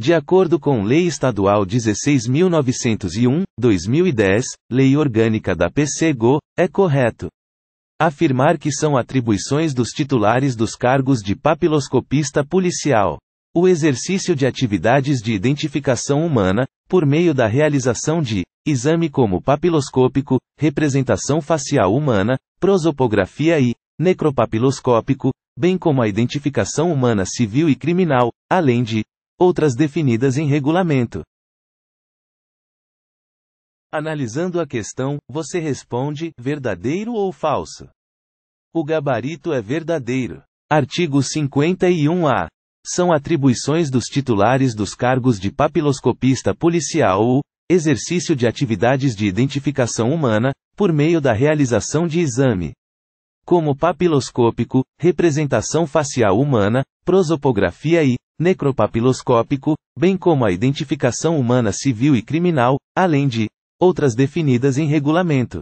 De acordo com Lei Estadual 16.901, 2010, Lei Orgânica da PCGO, é correto afirmar que são atribuições dos titulares dos cargos de papiloscopista policial o exercício de atividades de identificação humana, por meio da realização de exame como papiloscópico, representação facial humana, prosopografia e necropapiloscópico, bem como a identificação humana civil e criminal, além de outras definidas em regulamento. Analisando a questão, você responde: verdadeiro ou falso? O gabarito é verdadeiro. Artigo 51-A. São atribuições dos titulares dos cargos de papiloscopista policial o exercício de atividades de identificação humana, por meio da realização de exame. Como papiloscópico, representação facial humana, prosopografia e necropapiloscópico, bem como a identificação humana civil e criminal, além de outras definidas em regulamento.